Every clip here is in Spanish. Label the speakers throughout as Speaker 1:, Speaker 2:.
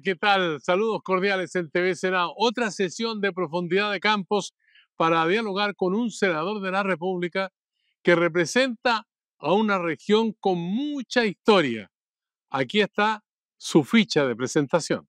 Speaker 1: ¿qué tal? Saludos cordiales en TV Senado. Otra sesión de profundidad de campos para dialogar con un senador de la República que representa a una región con mucha historia. Aquí está su ficha de presentación.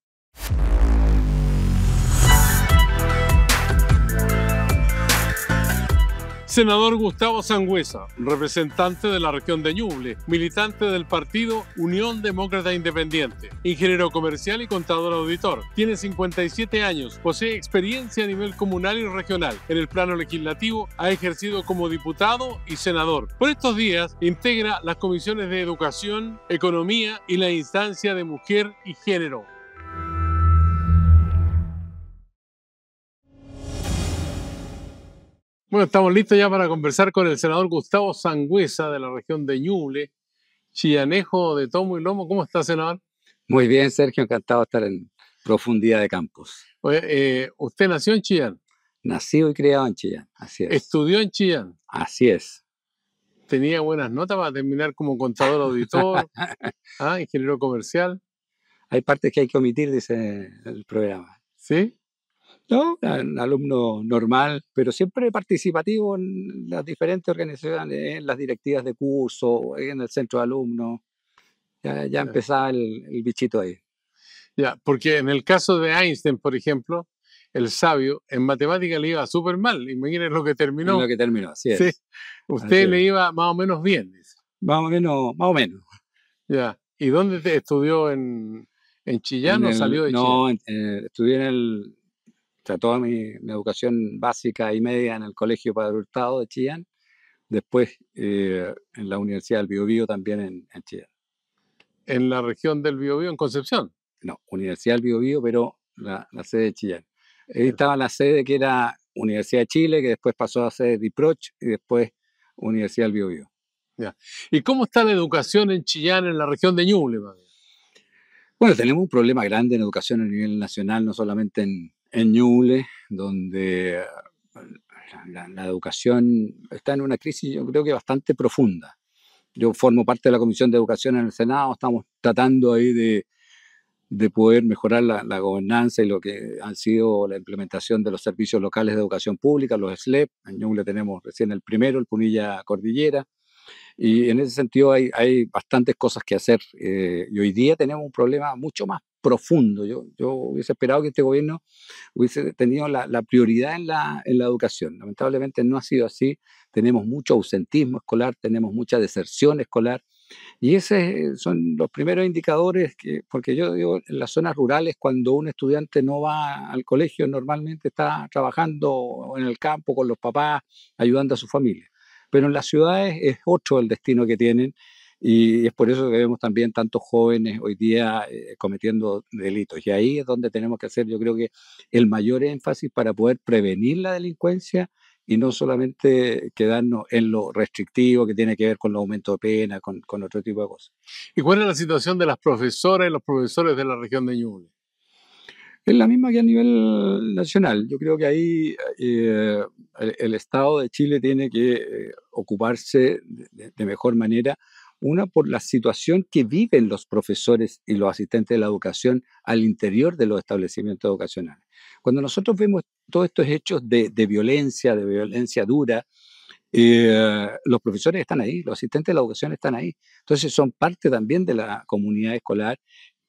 Speaker 1: Senador Gustavo Sangüesa, representante de la región de Ñuble, militante del partido Unión Demócrata Independiente, ingeniero comercial y contador auditor. Tiene 57 años, posee experiencia a nivel comunal y regional. En el plano legislativo ha ejercido como diputado y senador. Por estos días integra las comisiones de Educación, Economía y la instancia de Mujer y Género. Bueno, estamos listos ya para conversar con el senador Gustavo Sangüesa de la región de Ñuble, Chillanejo de Tomo y Lomo. ¿Cómo está, senador? Muy bien, Sergio, encantado de estar en profundidad de campos. Eh, ¿Usted nació en Chillán? Nacido y criado en Chillán, así es. ¿Estudió en Chillán? Así es. ¿Tenía buenas notas para terminar como contador auditor, ah, ingeniero comercial? Hay partes que hay que omitir,
Speaker 2: dice el programa. ¿Sí? ¿no? Un alumno normal, pero siempre participativo en las diferentes organizaciones, en las directivas de curso, en el centro de alumnos. Ya, ya empezaba el, bichito ahí.
Speaker 1: Ya, porque en el caso de Einstein, por ejemplo, el sabio, en matemática le iba súper mal. Imagínense lo que terminó. lo que terminó, Usted le iba más o menos bien, Más o menos, más o menos. Ya. ¿Y dónde estudió? ¿En, en Chillán o salió de Chillán? No,
Speaker 2: eh, estudié en el o sea, toda mi, educación básica y media en el Colegio Padre Hurtado de Chillán, después eh, en la Universidad del Biobío también en, Chillán. ¿En la región del Biobío, en Concepción? No, Universidad del Biobío, pero la, sede de Chillán. Ahí estaba la sede que era Universidad de Chile, que después pasó a ser DIPROCH y después Universidad del Biobío.
Speaker 1: Ya. ¿Y cómo está la educación en Chillán, en la región de Ñuble?
Speaker 2: Bueno, tenemos un problema grande en educación a nivel nacional, no solamente en, en Ñuble, donde ah, la, educación está en una crisis yo creo que bastante profunda. Yo formo parte de la Comisión de Educación en el Senado, estamos tratando ahí de, de poder mejorar la, gobernanza y lo que han sido la implementación de los servicios locales de educación pública, los SLEP, en Ñuble tenemos recién el primero, el Punilla Cordillera, y en ese sentido hay, hay bastantes cosas que hacer. Eh, y hoy día tenemos un problema mucho más profundo. Yo, yo hubiese esperado que este gobierno hubiese tenido la, prioridad en la, en la, educación. Lamentablemente no ha sido así. Tenemos mucho ausentismo escolar, tenemos mucha deserción escolar. Y esos son los primeros indicadores, que, porque yo digo, en las zonas rurales, cuando un estudiante no va al colegio, normalmente está trabajando en el campo con los papás, ayudando a su familia. Pero en las ciudades es otro el destino que tienen y es por eso que vemos también tantos jóvenes hoy día eh, cometiendo delitos. Y ahí es donde tenemos que hacer, yo creo que, el mayor énfasis para poder prevenir la delincuencia y no solamente quedarnos en lo restrictivo que tiene que ver con el aumento de pena, con, otro tipo de cosas.
Speaker 1: ¿Y cuál es la situación de las profesoras y los profesores de la región de Ñuble?
Speaker 2: Es la misma que a nivel nacional. Yo creo que ahí eh, el, Estado de Chile tiene que eh, ocuparse de, mejor manera una por la situación que viven los profesores y los asistentes de la educación al interior de los establecimientos educacionales. Cuando nosotros vemos todos estos hechos de, violencia, de violencia dura, eh, los profesores están ahí, los asistentes de la educación están ahí. Entonces son parte también de la comunidad escolar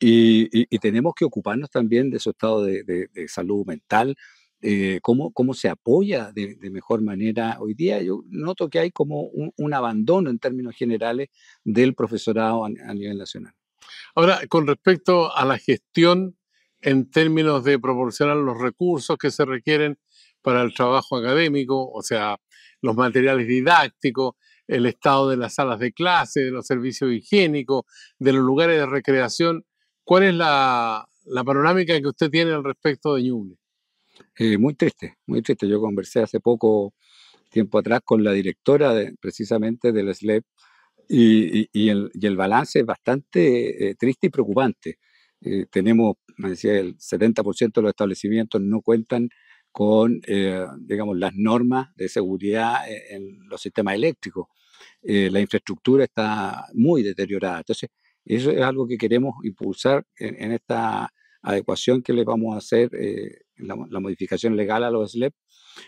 Speaker 2: y, tenemos que ocuparnos también de su estado de, de salud mental, eh, cómo, cómo se apoya de, mejor manera hoy día. Yo noto que hay como un, abandono en términos generales del profesorado a, nivel nacional.
Speaker 1: Ahora, con respecto a la gestión en términos de proporcionar los recursos que se requieren para el trabajo académico, o sea, los materiales didácticos, el estado de las salas de clase, de los servicios higiénicos, de los lugares de recreación. ¿Cuál es la, la panorámica que usted tiene al respecto de Ñuble?
Speaker 2: Eh, muy triste, muy triste. Yo conversé hace poco tiempo atrás con la directora de, precisamente del SLEP y, el, balance es bastante eh, triste y preocupante. Eh, tenemos, me decía, el 70% de los establecimientos no cuentan con, digamos, las normas de seguridad e, en, los sistemas eléctricos. la infraestructura está muy deteriorada. Entonces, eso es algo que queremos impulsar en, esta adecuación que le vamos a hacer la, modificación legal a los SLEP,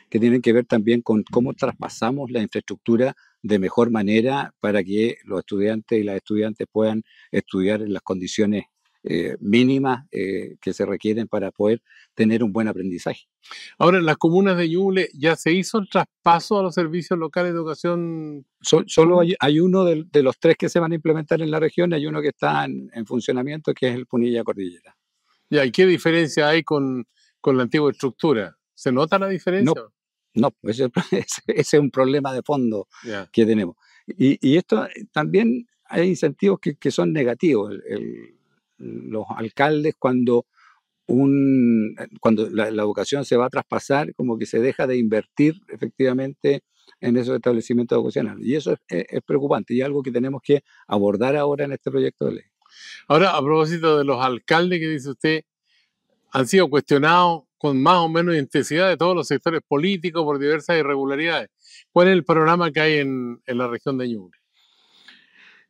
Speaker 2: que tienen que ver también con cómo traspasamos la infraestructura de mejor manera para que los estudiantes y las estudiantes puedan estudiar en las condiciones eh, mínimas eh, que se requieren para poder tener un buen aprendizaje.
Speaker 1: Ahora, en las comunas de Ñuble, ¿ya se hizo el traspaso a los servicios locales de educación?
Speaker 2: solo hay, uno de, los tres que se van a implementar en la región, hay uno que está en, funcionamiento, que es el Punilla Cordillera. ¿y
Speaker 1: qué diferencia hay con con la antigua estructura. ¿Se nota la diferencia? No, pues, ese, es un problema de fondo que tenemos. Y, esto eh, también
Speaker 2: hay incentivos que, son negativos. los alcaldes cuando, la, educación se va a traspasar, como que se deja de invertir efectivamente en esos establecimientos educacionales. Y eso es, preocupante y algo que tenemos que
Speaker 1: abordar ahora en este proyecto de ley. Ahora, a propósito de los alcaldes que dice usted, han sido cuestionados con más o menos intensidad de todos los sectores políticos por diversas irregularidades. ¿Cuál es el programa que hay en, la región de Ñuble?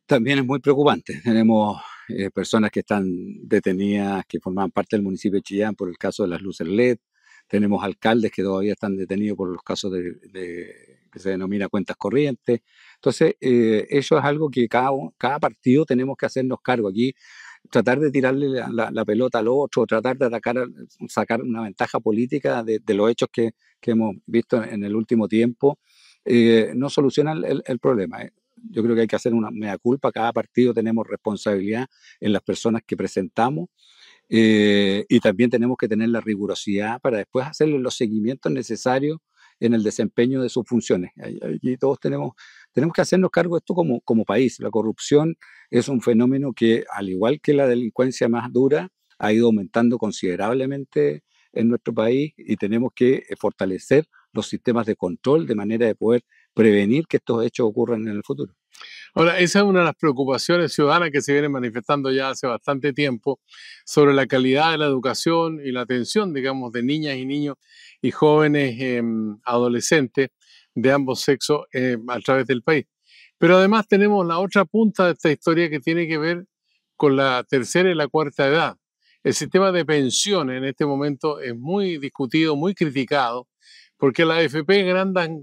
Speaker 2: También es muy preocupante. Tenemos eh, personas que están detenidas, que forman parte del municipio de Chillán por el caso de las luces LED. Tenemos alcaldes que todavía están detenidos por los casos de, que se denomina cuentas corrientes. Entonces, eh, eso es algo que cada, cada partido tenemos que hacernos cargo. Aquí tratar de tirarle la, la, pelota al otro, tratar de atacar, sacar una ventaja política de, los hechos que, hemos visto en el último tiempo, eh, no soluciona el, problema. Eh. Yo creo que hay que hacer una mea culpa. Cada partido tenemos responsabilidad en las personas que presentamos eh, y también tenemos que tener la rigurosidad para después hacerle los seguimientos necesarios en el desempeño de sus funciones. Allí todos tenemos tenemos que hacernos cargo de esto como, país. La corrupción es un fenómeno que, al igual que la delincuencia más dura, ha ido aumentando considerablemente en nuestro país y tenemos que eh, fortalecer los sistemas de control de manera de poder prevenir que estos hechos ocurran en el futuro.
Speaker 1: Ahora, esa es una de las preocupaciones ciudadanas que se vienen manifestando ya hace bastante tiempo sobre la calidad de la educación y la atención, digamos, de niñas y niños y jóvenes em, adolescentes de ambos sexos eh, a través del país. Pero además tenemos la otra punta de esta historia que tiene que ver con la tercera y la cuarta edad. El sistema de pensiones en este momento es muy discutido, muy criticado, porque las AFP ganan,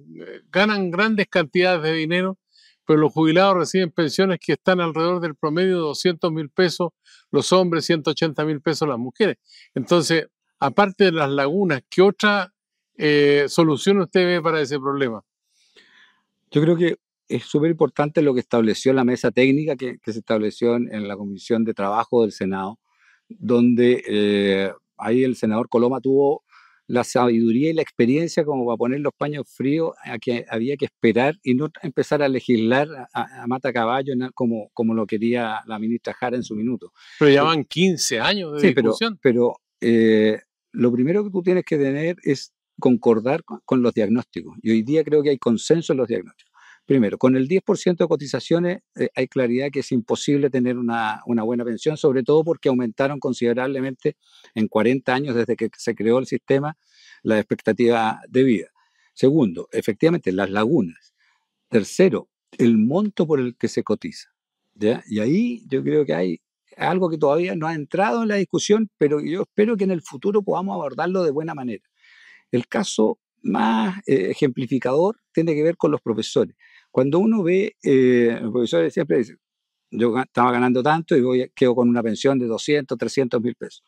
Speaker 1: grandes cantidades de dinero, pero los jubilados reciben pensiones que están alrededor del promedio de 200 mil pesos, los hombres 180 mil pesos, las mujeres. Entonces, aparte de las lagunas, ¿qué otra eh, solución usted para ese problema?
Speaker 2: Yo creo que es súper importante lo que estableció la mesa técnica que, se estableció en, la Comisión de Trabajo del Senado, donde eh, ahí el senador Coloma tuvo la sabiduría y la experiencia como para poner los paños fríos a que había que esperar y no empezar a legislar a, mata caballo como, como lo quería la ministra Jara en su minuto. Pero ya eh, van
Speaker 1: 15 años de sí,
Speaker 2: Pero, eh, lo primero que tú tienes que tener es concordar con los diagnósticos. Y hoy día creo que hay consenso en los diagnósticos. Primero, con el 10% de cotizaciones eh, hay claridad que es imposible tener una, buena pensión, sobre todo porque aumentaron considerablemente en 40 años desde que se creó el sistema la expectativa de vida. Segundo, efectivamente, las lagunas. Tercero, el monto por el que se cotiza. Y ahí yo creo que hay algo que todavía no ha entrado en la discusión, pero yo espero que en el futuro podamos abordarlo de buena manera. El caso más eh, ejemplificador tiene que ver con los profesores. Cuando uno ve, eh, los profesores siempre dicen, yo estaba ganando tanto y voy, quedo con una pensión de 200, 300 mil pesos.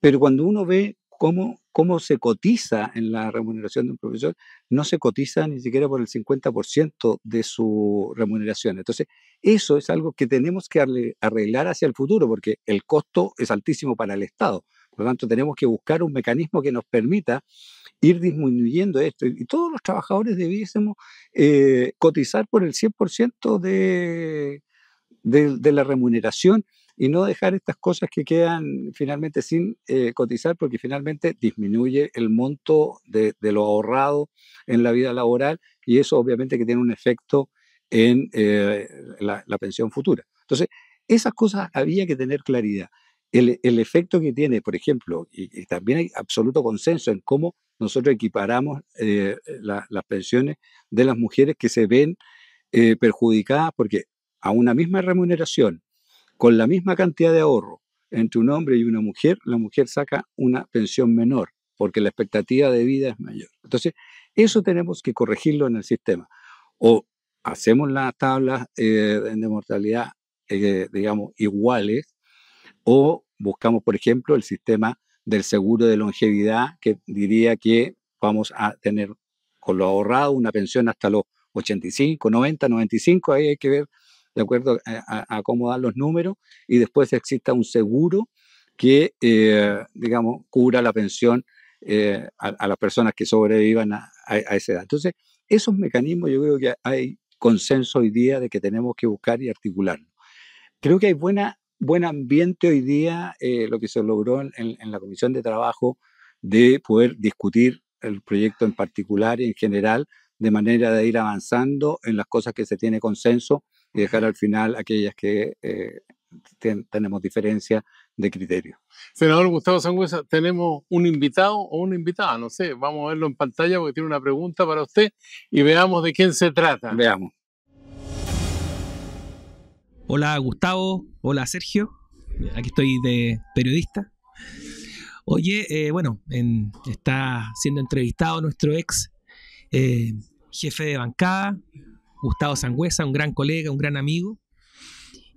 Speaker 2: Pero cuando uno ve cómo, cómo se cotiza en la remuneración de un profesor, no se cotiza ni siquiera por el 50% de su remuneración. Entonces, eso es algo que tenemos que arreglar hacia el futuro, porque el costo es altísimo para el Estado. Por lo tanto, tenemos que buscar un mecanismo que nos permita ir disminuyendo esto. Y todos los trabajadores debiésemos eh, cotizar por el 100% de, de, de, la remuneración y no dejar estas cosas que quedan finalmente sin eh, cotizar porque finalmente disminuye el monto de, lo ahorrado en la vida laboral y eso obviamente que tiene un efecto en eh, la pensión futura. Entonces, esas cosas había que tener claridad el, efecto que tiene, por ejemplo, y, también hay absoluto consenso en cómo nosotros equiparamos eh, las pensiones de las mujeres que se ven eh, perjudicadas porque a una misma remuneración, con la misma cantidad de ahorro entre un hombre y una mujer, la mujer saca una pensión menor porque la expectativa de vida es mayor. Entonces, eso tenemos que corregirlo en el sistema. O hacemos las tablas eh, de mortalidad, digamos, iguales o buscamos, por ejemplo, el sistema del seguro de longevidad, que diría que vamos a tener con lo ahorrado una pensión hasta los 85, 90, 95, ahí hay que ver de acuerdo eh, a, cómo dan los números, y después exista un seguro que, eh, digamos, cubra la pensión eh, a, las personas que sobrevivan a, a esa edad. Entonces, esos mecanismos yo creo que hay consenso hoy día de que tenemos que buscar y articularlos. Creo que hay buena buen ambiente hoy día eh, lo que se logró en, la Comisión de Trabajo de poder discutir el proyecto en particular y en general, de manera de ir avanzando en las cosas que se tiene consenso y dejar al final aquellas que eh, tenemos diferencia de criterio.
Speaker 1: Senador Gustavo Sangüesa, tenemos un invitado o una invitada, no sé, vamos a verlo en pantalla porque tiene una pregunta para usted y veamos de quién se trata. Veamos. Hola Gustavo, hola Sergio, aquí estoy de periodista.
Speaker 2: Oye, eh, bueno, está siendo entrevistado nuestro ex eh, jefe de bancada, Gustavo Sangüesa, un gran colega, un gran amigo.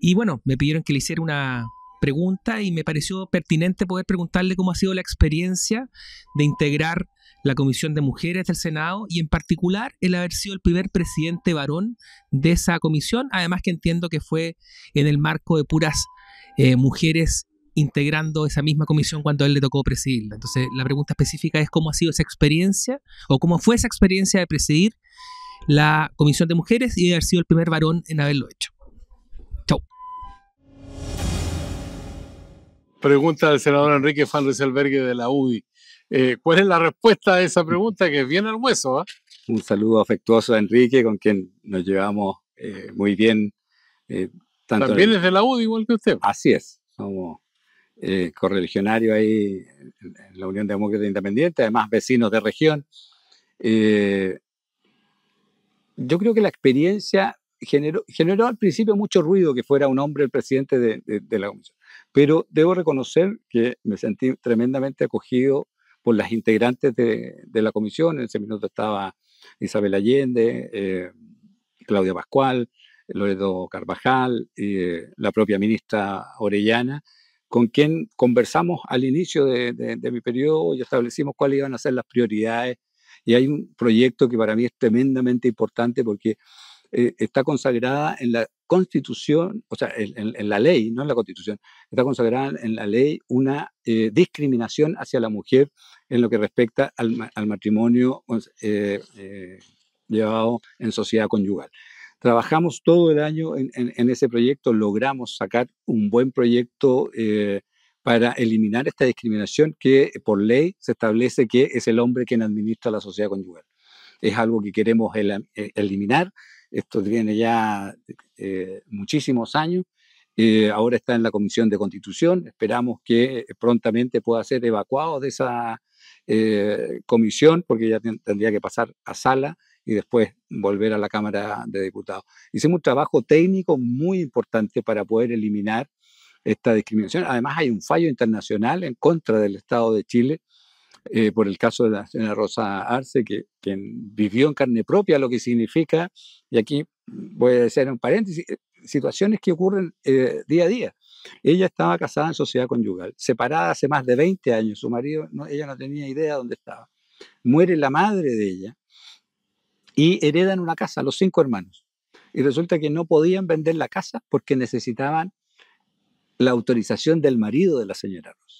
Speaker 2: Y bueno, me pidieron que le hiciera una pregunta y me pareció pertinente poder preguntarle cómo ha sido la experiencia de integrar la Comisión de Mujeres del Senado y en particular el haber sido el primer presidente varón de esa comisión, además que entiendo que fue en el marco de puras eh, mujeres integrando esa misma comisión cuando a él le tocó presidirla. Entonces, la pregunta específica es cómo ha sido esa experiencia o cómo fue esa experiencia de presidir la Comisión de Mujeres y de haber sido el primer varón en haberlo hecho. Chau.
Speaker 1: Pregunta del senador Enrique Albergue de la UDI. Eh, ¿Cuál es la respuesta a esa pregunta que viene al hueso? ¿ah? Un saludo afectuoso a Enrique, con quien nos llevamos eh, muy bien. Eh,
Speaker 2: También es
Speaker 1: la UDI, igual que usted.
Speaker 2: Así es, somos correligionarios ahí en la Unión Democrática Independiente, además vecinos de región. yo creo que la experiencia generó, al principio mucho ruido que fuera un hombre el presidente de, de la Comisión, pero debo reconocer que me sentí tremendamente acogido por las integrantes de, la comisión. En ese minuto estaba Isabel Allende, eh, Claudia Pascual, Loredo Carvajal, y eh, la propia ministra Orellana, con quien conversamos al inicio de, mi periodo y establecimos cuáles iban a ser las prioridades. Y hay un proyecto que para mí es tremendamente importante porque eh, está consagrada en la constitución, o sea, en, la ley, no en la constitución, está consagrada en la ley una discriminación hacia la mujer en lo que respecta al, matrimonio pues, eh, eh, llevado en sociedad conyugal. Trabajamos todo el año en, ese proyecto, logramos sacar un buen proyecto eh, para eliminar esta discriminación que por ley se establece que es el hombre quien administra la sociedad conyugal. Es algo que queremos eliminar, esto viene ya muchísimos años, ahora está en la Comisión de Constitución. Esperamos que prontamente pueda ser evacuado de esa, eh, comisión, porque ya tendría que pasar a sala y después volver a la Cámara de Diputados. Hicimos un trabajo técnico muy importante para poder eliminar esta discriminación. Además, hay un fallo internacional en contra del Estado de Chile eh, por el caso de la señora Rosa Arce, que, vivió en carne propia lo que significa, y aquí voy a decir un paréntesis, eh, situaciones que ocurren día a día. Ella estaba casada en sociedad conyugal, separada hace más de 20 años. Su marido, no, ella no tenía idea dónde estaba. Muere la madre de ella y heredan una casa, los cinco hermanos. Y resulta que no podían vender la casa porque necesitaban la autorización del marido de la señora Rosa.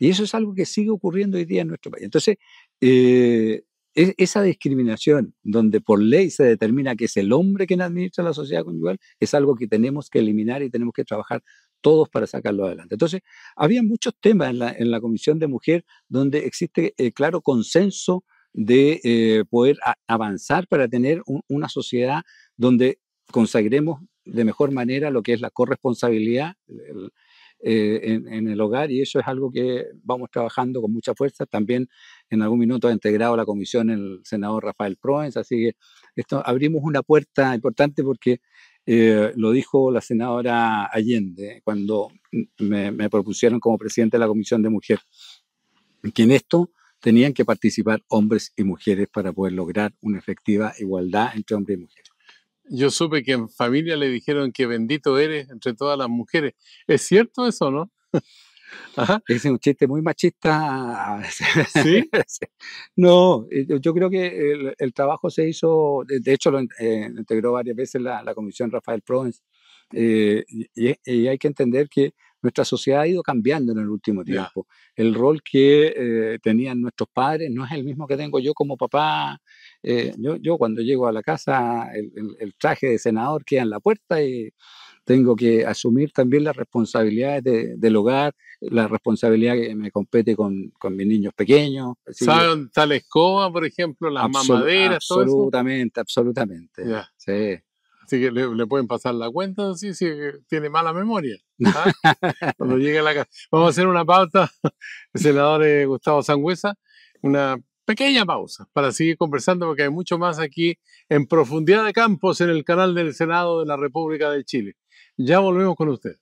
Speaker 2: Y eso es algo que sigue ocurriendo hoy día en nuestro país. Entonces, eh, esa discriminación donde por ley se determina que es el hombre quien administra la sociedad conyugal es algo que tenemos que eliminar y tenemos que trabajar todos para sacarlo adelante. Entonces, había muchos temas en la, en Comisión de Mujer donde existe el eh, claro consenso de eh, poder avanzar para tener una sociedad donde consagremos de mejor manera lo que es la corresponsabilidad eh, en, el hogar y eso es algo que vamos trabajando con mucha fuerza. También en algún minuto ha integrado la comisión el senador Rafael Proens, así que esto, abrimos una puerta importante porque eh, lo dijo la senadora Allende cuando me, me, propusieron como presidente de la Comisión de Mujer, que en esto tenían que participar hombres y mujeres para poder lograr una efectiva igualdad entre hombres y mujeres.
Speaker 1: Yo supe que en familia le dijeron que bendito eres entre todas las mujeres. ¿Es cierto eso, no? Es un chiste muy machista. no, eh, yo creo que el, trabajo
Speaker 2: se hizo, de hecho lo eh, integró varias veces la, comisión Rafael Provence, eh, y, hay que entender que nuestra sociedad ha ido cambiando en el último tiempo. El rol que tenían nuestros padres no es el mismo que tengo yo como papá. yo, cuando llego a la casa, el, el traje de senador queda en la puerta y tengo que asumir también las responsabilidades del hogar, la responsabilidad que me compete con, mis niños pequeños. ¿Saben
Speaker 1: tal escoba, por ejemplo, las mamaderas? Absolutamente, todo eso? absolutamente. absolutamente. Sí. Así que le, pueden pasar la cuenta, sí, sí, tiene mala memoria. ¿ah? Cuando llegue a la casa. Vamos a hacer una pausa, el senador eh, Gustavo Sangüesa, una pequeña pausa para seguir conversando porque hay mucho más aquí en profundidad de campos en el canal del Senado de la República de Chile. Ya volvemos con usted.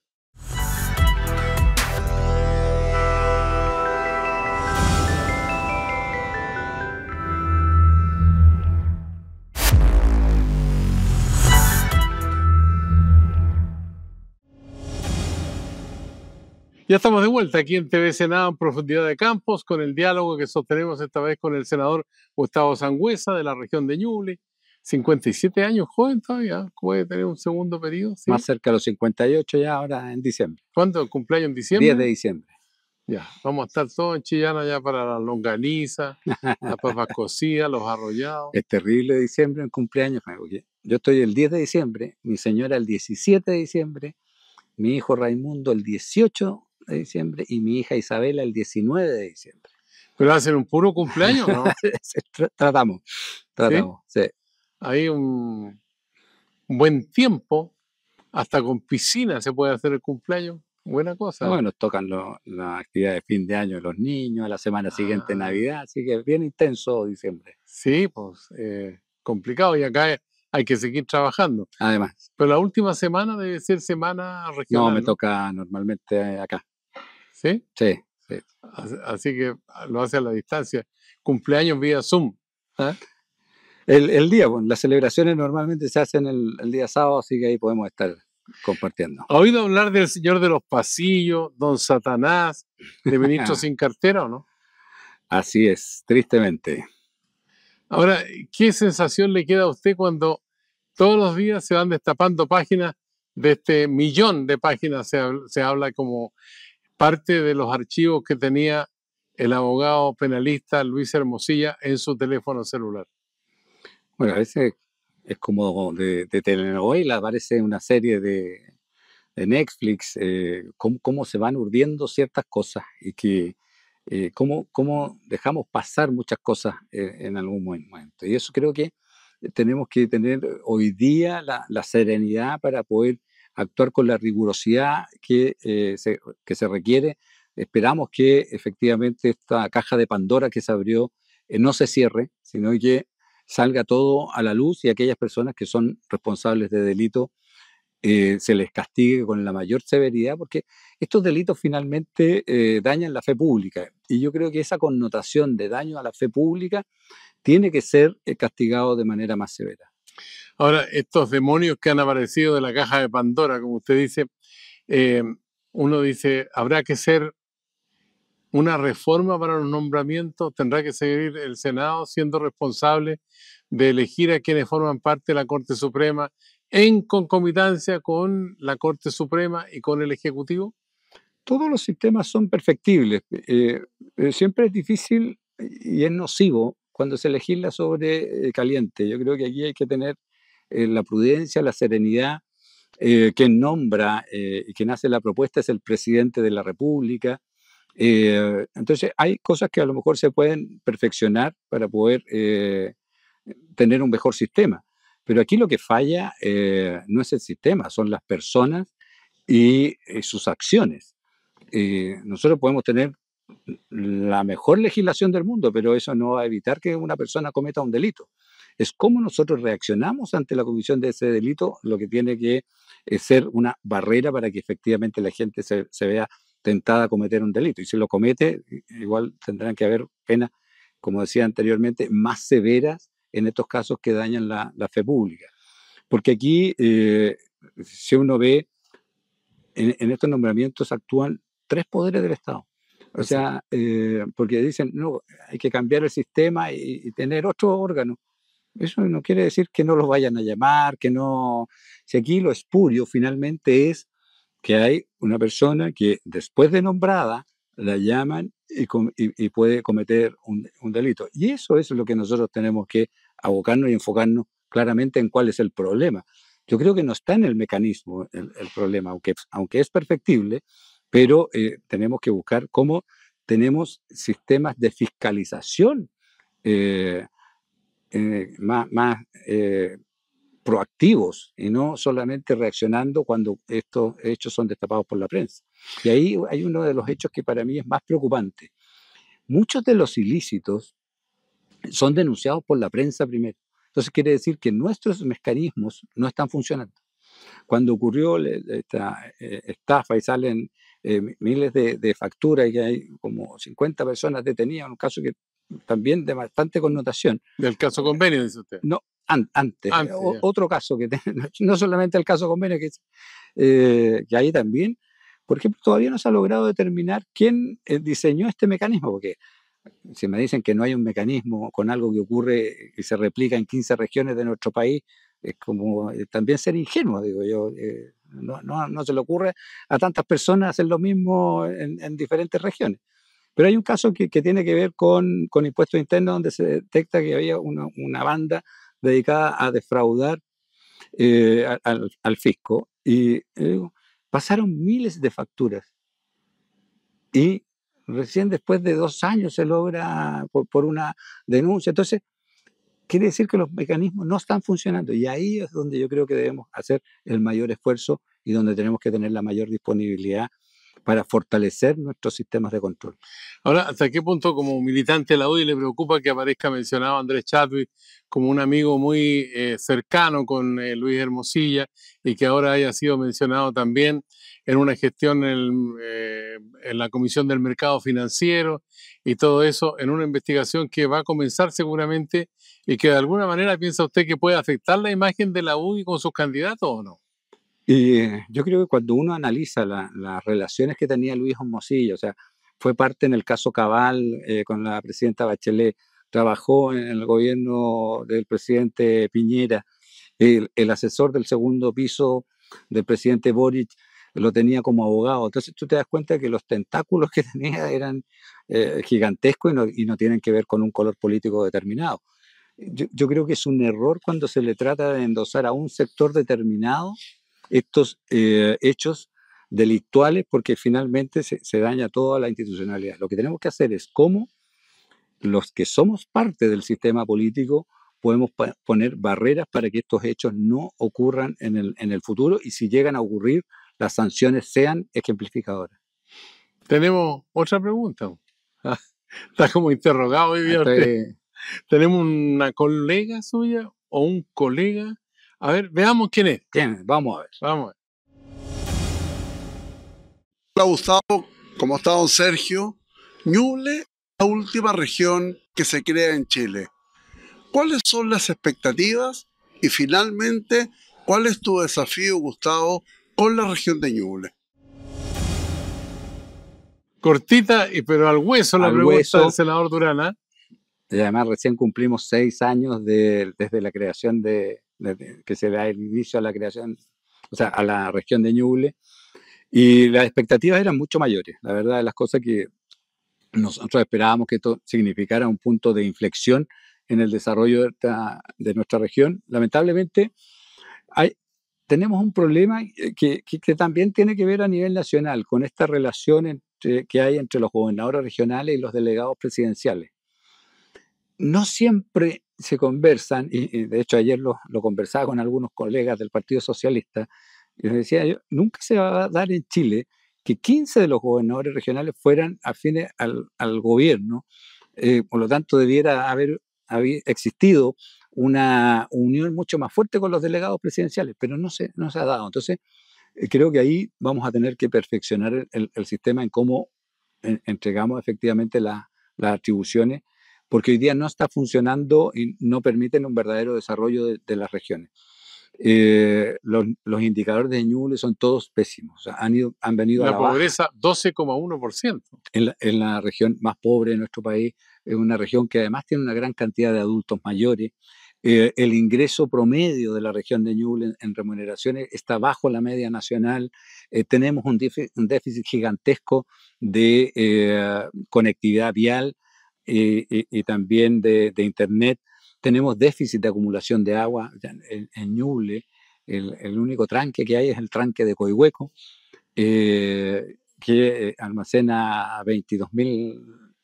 Speaker 1: Ya estamos de vuelta aquí en TV Senado en Profundidad de Campos con el diálogo que sostenemos esta vez con el senador Gustavo Sangüesa de la región de Ñuble, 57 años, joven todavía, puede tener un segundo periodo. Más cerca de los 58 ya ahora en diciembre. ¿Cuándo? ¿Cumpleaños en diciembre? 10 de diciembre. Ya, vamos a estar todos en Chillana ya para la longaniza, la papas cocidas, los arrollados.
Speaker 2: Es terrible diciembre en cumpleaños, yo estoy el 10 de diciembre, mi señora el 17 de diciembre, mi hijo Raimundo el 18 de diciembre y mi hija Isabela el 19 de diciembre.
Speaker 1: Pero hacen un puro cumpleaños, ¿no? tratamos, tratamos, ¿Sí? sí hay un, buen tiempo, hasta con piscina se puede hacer el cumpleaños. Buena ah, cosa. Bueno, nos tocan
Speaker 2: la actividades de fin de año de los
Speaker 1: niños, la semana siguiente ah. Navidad, así que es bien intenso diciembre. Sí, pues eh, complicado y acá hay que seguir trabajando. Además. Pero la última semana debe ser semana regional. No, me
Speaker 2: toca normalmente acá. ¿Sí? Sí.
Speaker 1: sí. Así, que ah, lo hace a la distancia. Cumpleaños vía Zoom. ¿Ah? el,
Speaker 2: día. Bueno, las celebraciones normalmente se hacen el, día sábado, así que ahí podemos estar compartiendo.
Speaker 1: ¿Ha oído hablar del señor de los pasillos, don Satanás, de ministro sin cartera o no?
Speaker 2: Así es, tristemente.
Speaker 1: Ahora, ¿qué sensación le queda a usted cuando todos los días se van destapando páginas de este millón de páginas? se habla como parte de los archivos que tenía el abogado penalista Luis Hermosilla en su teléfono celular.
Speaker 2: Bueno, a veces es como de, de telenovela, parece una serie de, Netflix, eh, cómo, se van urdiendo ciertas cosas y que eh, cómo, dejamos pasar muchas cosas eh, en algún momento. Y eso creo que tenemos que tener hoy día la, serenidad para poder actuar con la rigurosidad que, se, que se requiere. Esperamos que efectivamente esta caja de Pandora que se abrió no se cierre, sino que salga todo a la luz y aquellas personas que son responsables de delitos eh, se les castigue con la mayor severidad, porque estos delitos finalmente eh, dañan la fe pública. Y yo creo que esa connotación de daño a la fe pública tiene que ser eh, castigado de manera más severa.
Speaker 1: Ahora, estos demonios que han aparecido de la caja de Pandora, como usted dice, uno dice, habrá que ser una reforma para los nombramientos, tendrá que seguir el Senado siendo responsable de elegir a quienes forman parte de la Corte Suprema en concomitancia con la Corte Suprema y con el Ejecutivo?
Speaker 2: Todos los sistemas son perfectibles. Eh, eh, siempre es difícil y es nocivo cuando se legisla sobre eh, caliente. Yo creo que aquí hay que tener la prudencia, la serenidad. quien nombra y quien hace la propuesta es el presidente de la República eh, entonces, hay cosas que a lo mejor se pueden perfeccionar para poder eh, tener un mejor sistema. Pero aquí lo que falla eh, no es el sistema, son las personas y, sus acciones. nosotros podemos tener la mejor legislación del mundo, pero eso no va a evitar que una persona cometa un delito. Es cómo nosotros reaccionamos ante la comisión de ese delito lo que tiene que ser una barrera para que efectivamente la gente se vea tentada a cometer un delito. Y si lo comete, igual tendrán que haber penas, como decía anteriormente, más severas en estos casos que dañan la, la fe pública. Porque aquí, eh, si uno ve, en, estos nombramientos actúan tres poderes del Estado. O sea, eh, porque dicen, no, hay que cambiar el sistema y, y tener otro órgano. Eso no quiere decir que no los vayan a llamar, que no... Si aquí lo espurio finalmente es que hay una persona que después de nombrada la llaman y, puede cometer un, delito. Y eso es lo que nosotros tenemos que abocarnos y enfocarnos claramente en cuál es el problema. Yo creo que no está en el mecanismo el, problema, aunque, aunque es perfectible, pero eh, tenemos que buscar cómo tenemos sistemas de fiscalización eh, eh, más, proactivos y no solamente reaccionando cuando estos hechos son destapados por la prensa. Y ahí hay uno de los hechos que para mí es más preocupante. Muchos de los ilícitos son denunciados por la prensa primero. Entonces quiere decir que nuestros mecanismos no están funcionando. Cuando ocurrió esta eh, estafa y salen eh, miles de, facturas y hay como 50 personas detenidas, un caso que también de bastante connotación.
Speaker 1: ¿Del caso convenio, dice usted? No,
Speaker 2: antes. otro caso que no solamente el caso convenio, que, hay eh, ahí también, por ejemplo, todavía no se ha logrado determinar quién eh, diseñó este mecanismo, porque si me dicen que no hay un mecanismo con algo que ocurre y se replica en 15 regiones de nuestro país, es como eh, también ser ingenuo, digo yo. no, se le ocurre a tantas personas hacer lo mismo en diferentes regiones. Pero hay un caso que, tiene que ver con, impuestos internos donde se detecta que había una, banda dedicada a defraudar eh, al, fisco. Y pasaron miles de facturas. Y recién después de dos años se logra por una denuncia. Entonces, quiere decir que los mecanismos no están funcionando. Y ahí es donde yo creo que debemos hacer el mayor esfuerzo y donde tenemos que tener la mayor disponibilidad para fortalecer nuestros sistemas de control.
Speaker 1: Ahora, ¿hasta qué punto como militante de la UDI le preocupa que aparezca mencionado Andrés Chadwick como un amigo muy eh, cercano con eh, Luis Hermosilla y que ahora haya sido mencionado también en una gestión en, eh, en, la Comisión del Mercado Financiero y todo eso, en una investigación que va a comenzar seguramente y que de alguna manera piensa usted que puede afectar la imagen de la UDI con sus candidatos o no?
Speaker 2: Y yo creo que cuando uno analiza las relaciones que tenía Luis Osmosillo, o sea, fue parte en el caso Cabal eh, con la presidenta Bachelet, trabajó en el gobierno del presidente Piñera, el, asesor del segundo piso del presidente Boric lo tenía como abogado. Entonces tú te das cuenta que los tentáculos que tenía eran eh, gigantescos y no, tienen que ver con un color político determinado. Yo, yo creo que es un error cuando se le trata de endosar a un sector determinado estos eh, hechos delictuales porque finalmente se, daña toda la institucionalidad. Lo que tenemos que hacer es cómo los que somos parte del sistema político podemos poner barreras para que estos hechos no ocurran en el, futuro y si llegan a ocurrir, las
Speaker 1: sanciones sean ejemplificadoras. Tenemos otra pregunta. Ah. está como interrogado y ah, Tenemos una colega suya o un colega a ver, veamos quién es. ¿Quién? Vamos a ver. Vamos a ver. Hola Gustavo, ¿cómo está don Sergio? Ñuble, la última región que se crea en Chile. ¿Cuáles son las expectativas? Y finalmente, ¿cuál es tu desafío, Gustavo, con la región de Ñuble? Cortita, pero al hueso la pregunta del senador Durana. ¿ah?
Speaker 2: Y además recién cumplimos seis años desde la creación de, que se da el inicio a la creación, o sea, a la región de Ñuble. Y las expectativas eran mucho mayores, la verdad, de las cosas que nosotros esperábamos que esto significara un punto de inflexión en el desarrollo de, nuestra región. Lamentablemente, tenemos un problema eh, que, también tiene que ver a nivel nacional con esta relación que hay entre los gobernadores regionales y los delegados presidenciales. No siempre se conversan, y, de hecho ayer lo, conversaba con algunos colegas del Partido Socialista, y les decía yo, nunca se va a dar en Chile que 15 de los gobernadores regionales fueran afines al, gobierno, eh, por lo tanto debiera haber, existido una unión mucho más fuerte con los delegados presidenciales, pero no se, no se ha dado. Entonces, eh, creo que ahí vamos a tener que perfeccionar el, sistema en cómo eh, entregamos efectivamente las atribuciones porque hoy día no está funcionando y no permiten un verdadero desarrollo de, las regiones. Eh, los, indicadores de Ñuble son todos pésimos. han, han venido la a la pobreza
Speaker 1: 12,1%.
Speaker 2: En, en la, región más pobre de nuestro país, es una región que además tiene una gran cantidad de adultos mayores. Eh, el ingreso promedio de la región de Ñuble en, remuneraciones está bajo la media nacional. Eh, tenemos un, un, déficit gigantesco de conectividad vial y, también de, Internet. Tenemos déficit de acumulación de agua en, en Ñuble. El, único tranque que hay es el tranque de Coihueco, eh, que eh, almacena 22.000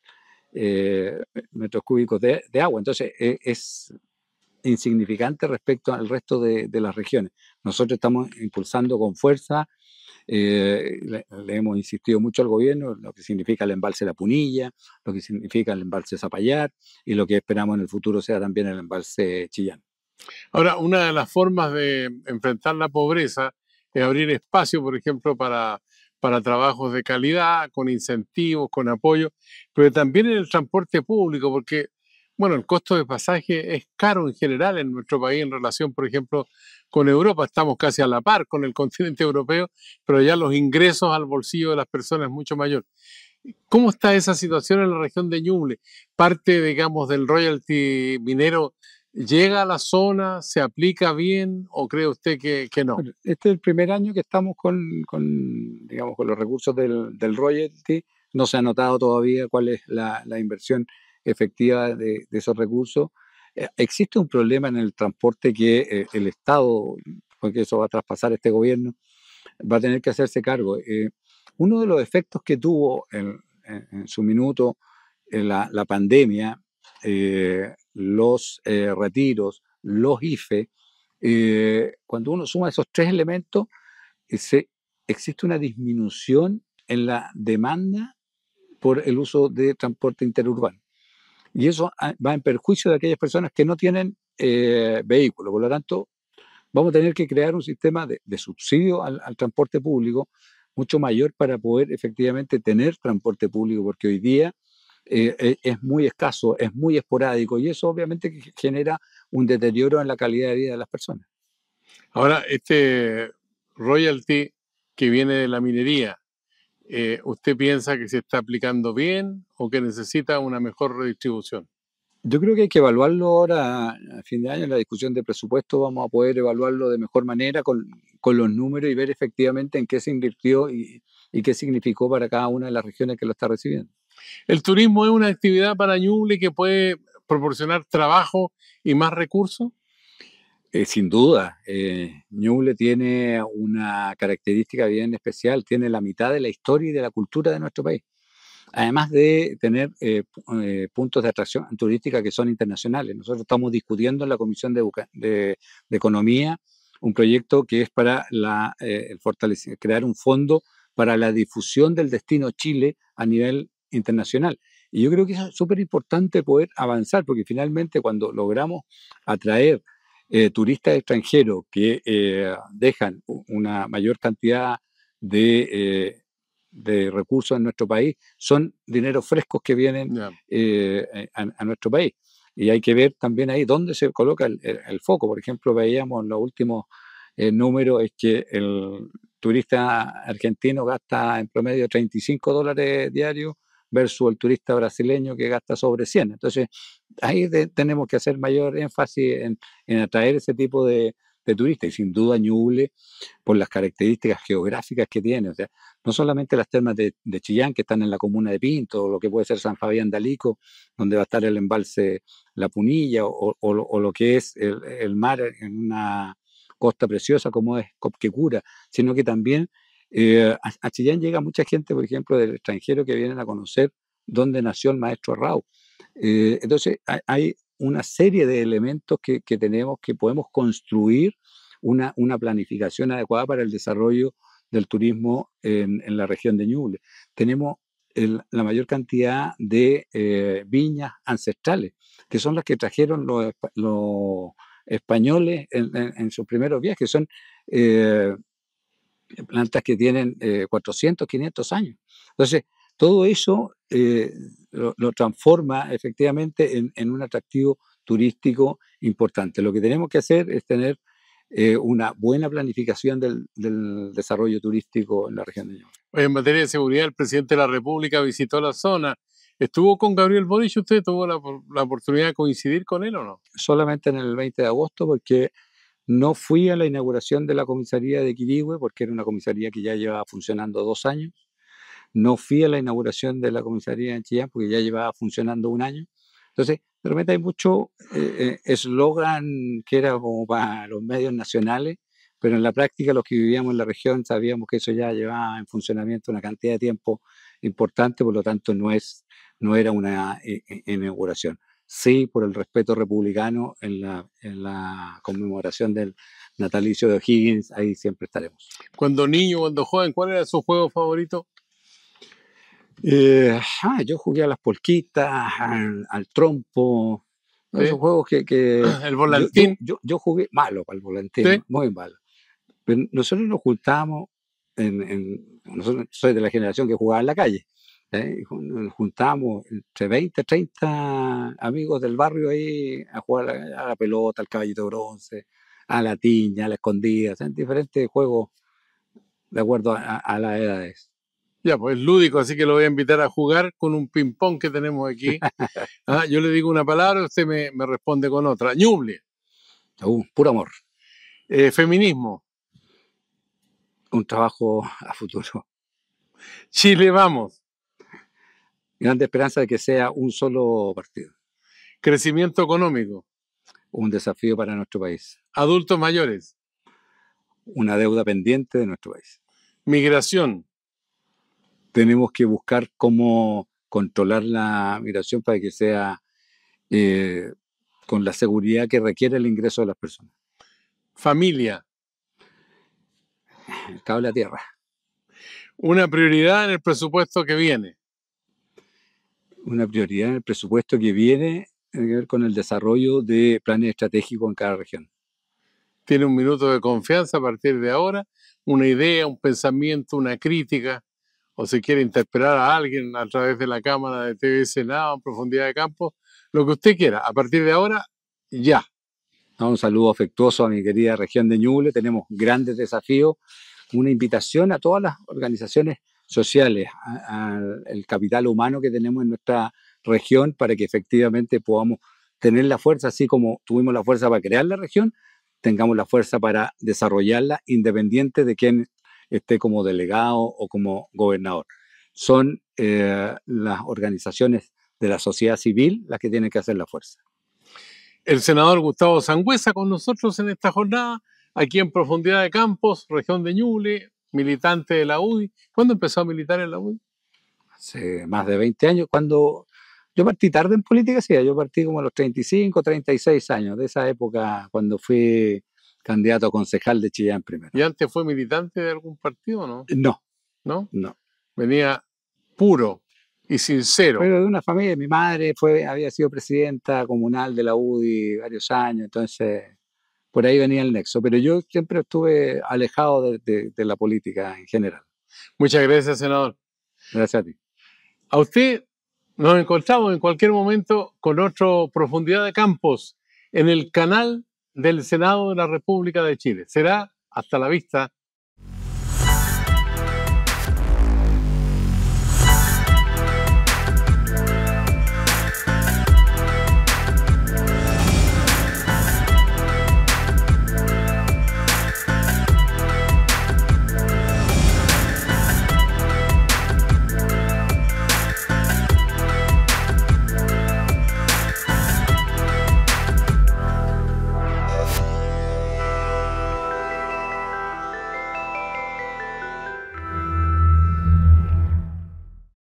Speaker 2: eh, metros cúbicos de, agua. Entonces, e, es insignificante respecto al resto de, las regiones. Nosotros estamos impulsando con fuerza eh, le, hemos insistido mucho al gobierno lo que significa el embalse de La Punilla, lo que significa el embalse Zapallar y lo que esperamos en el futuro sea también el embalse Chillán.
Speaker 1: Ahora, una de las formas de enfrentar la pobreza es abrir espacio, por ejemplo, para, para trabajos de calidad, con incentivos, con apoyo, pero también en el transporte público, porque bueno, el costo de pasaje es caro en general en nuestro país en relación, por ejemplo, con Europa. Estamos casi a la par con el continente europeo, pero ya los ingresos al bolsillo de las personas es mucho mayor. ¿Cómo está esa situación en la región de Ñuble? ¿Parte, digamos, del royalty minero llega a la zona? ¿Se aplica bien o cree usted que, no?
Speaker 2: Este es el primer año que estamos con,
Speaker 1: digamos, con los recursos del, royalty. No se ha notado todavía cuál es la
Speaker 2: inversión efectiva de, esos recursos. Eh, existe un problema en el transporte que eh, el Estado, porque eso va a traspasar este gobierno, va a tener que hacerse cargo. Eh, uno de los efectos que tuvo en, su minuto la, la, pandemia, los retiros, los IFE, cuando uno suma esos tres elementos, se, existe una disminución en la demanda por el uso de transporte interurbano. Y eso va en perjuicio de aquellas personas que no tienen eh, vehículo. Por lo tanto, vamos a tener que crear un sistema de, subsidio al, transporte público mucho mayor para poder efectivamente tener transporte público, porque hoy día eh, eh, es muy escaso, es muy esporádico y eso obviamente genera un deterioro en la calidad de vida de las personas.
Speaker 1: Ahora, este royalty que viene de la minería, eh, ¿usted piensa que se está aplicando bien o que necesita una mejor redistribución? Yo
Speaker 2: creo que hay que evaluarlo ahora, a fin de año, en la discusión de presupuesto, vamos a poder evaluarlo de mejor manera con, con los números y ver efectivamente en qué se invirtió y, y, qué significó para cada una de las regiones que lo está recibiendo.
Speaker 1: El turismo es una actividad para Ñuble que puede proporcionar trabajo y más recursos.
Speaker 2: Eh, sin duda, eh, Ñuble tiene una característica bien especial, tiene la mitad de la historia y de la cultura de nuestro país, además de tener eh, eh, puntos de atracción turística que son internacionales. Nosotros estamos discutiendo en la Comisión de, Economía un proyecto que es para la, fortalecer crear un fondo para la difusión del destino Chile a nivel internacional. Y yo creo que es súper importante poder avanzar, porque finalmente cuando logramos atraer eh, turistas extranjeros que eh, dejan una mayor cantidad de, eh, de, recursos en nuestro país son dineros frescos que vienen a, nuestro país. Y hay que ver también ahí dónde se coloca el, foco. Por ejemplo, veíamos en los últimos números es que el turista argentino gasta en promedio 35 dólares diarios versus el turista brasileño que gasta sobre 100. Entonces, ahí tenemos que hacer mayor énfasis en, atraer ese tipo de, turistas y sin duda Ñuble por las características geográficas que tiene. O sea, no solamente las termas de, Chillán que están en la comuna de Pinto, o lo que puede ser San Fabián de Alico, donde va a estar el embalse La Punilla, o, lo que es el, el, mar en una costa preciosa como es Copquecura, sino que también eh, a, Chillán llega mucha gente, por ejemplo, del extranjero que vienen a conocer dónde nació el maestro Rao. Eh, entonces, hay, una serie de elementos que, tenemos que podemos construir una, planificación adecuada para el desarrollo del turismo en, la región de Ñuble. Tenemos la mayor cantidad de eh, viñas ancestrales, que son las que trajeron los, españoles en, sus primeros viajes. Son eh, plantas que tienen 400, eh, 500 años. Entonces, todo eso eh, lo, transforma efectivamente en, un atractivo turístico importante. Lo que tenemos que hacer es tener una buena planificación del, desarrollo turístico en la región de
Speaker 1: En materia de seguridad, el presidente de la República visitó la zona. ¿Estuvo con Gabriel Boric? ¿Usted tuvo la, la oportunidad de coincidir con él o no?
Speaker 2: Solamente en el 20 de agosto, porque no fui a la inauguración de la comisaría de Quirigüe, porque era una comisaría que ya llevaba funcionando dos años. No fui a la inauguración de la comisaría de Chillán porque ya llevaba funcionando un año. Entonces, de hay mucho eh, eh, eslogan que era como para los medios nacionales, pero en la práctica los que vivíamos en la región sabíamos que eso ya llevaba en funcionamiento una cantidad de tiempo importante, por lo tanto no, es, no era una eh, inauguración sí por el respeto republicano en la, conmemoración del natalicio de O'Higgins, ahí siempre estaremos.
Speaker 1: Cuando niño, cuando joven, ¿cuál era su juego favorito?
Speaker 2: Eh, ah, yo jugué a las polquitas, al, trompo, esos juegos que... el volantín. Yo, yo, jugué malo al volantín, muy malo. Pero nosotros nos juntábamos, en, soy de la generación que jugaba en la calle juntamos entre 20, 30 amigos del barrio ahí a jugar a la, pelota, al caballito bronce, a la tiña, a la escondida, ¿sí? diferentes juegos de acuerdo a,
Speaker 1: las edades. Ya, pues es lúdico, así que lo voy a invitar a jugar con un ping-pong que tenemos aquí. Ah, yo le digo una palabra, usted me, responde con otra. Ñuble. Uh, puro amor. Eh, feminismo. Un trabajo a
Speaker 2: futuro. Chile, vamos grande esperanza de que sea un solo partido. Crecimiento económico. Un desafío para nuestro país.
Speaker 1: Adultos mayores.
Speaker 2: Una deuda pendiente de nuestro país. Migración. Tenemos que buscar cómo controlar la migración para que sea eh, con la seguridad que requiere el ingreso de las personas.
Speaker 1: Familia. tierra. Una prioridad en el presupuesto que viene una prioridad en el presupuesto que viene en que ver con el desarrollo de planes estratégicos en cada región. Tiene un minuto de confianza a partir de ahora, una idea, un pensamiento, una crítica, o si quiere interpelar a alguien a través de la Cámara de TV Senado en profundidad de campo, lo que usted quiera. A partir de ahora, ya.
Speaker 2: Un saludo afectuoso a mi querida región de Ñuble. Tenemos grandes desafíos. Una invitación a todas las organizaciones sociales, el capital humano que tenemos en nuestra región para que efectivamente podamos tener la fuerza, así como tuvimos la fuerza para crear la región, tengamos la fuerza para desarrollarla independiente de quién esté como delegado o como gobernador. Son eh, las organizaciones de la sociedad civil las que tienen que hacer la fuerza.
Speaker 1: El senador Gustavo Sangüesa con nosotros en esta jornada, aquí en Profundidad de Campos, región de Ñuble, militante de la UDI. ¿Cuándo empezó a militar en la UDI?
Speaker 2: Hace más de 20 años, cuando yo partí tarde en política, sí, yo partí como a los 35, 36 años, de esa época cuando fui candidato a concejal de Chillán primero.
Speaker 1: ¿Y antes fue militante de algún partido, no? No. ¿No? No. Venía puro y sincero. Pero de una familia, mi
Speaker 2: madre fue, había sido presidenta comunal de la UDI varios años, entonces por ahí venía el nexo. Pero yo siempre estuve alejado de, la política en general.
Speaker 1: Muchas gracias, senador. Gracias a ti. A usted nos encontramos en cualquier momento con otro Profundidad de Campos en el canal del Senado de la República de Chile. Será hasta la vista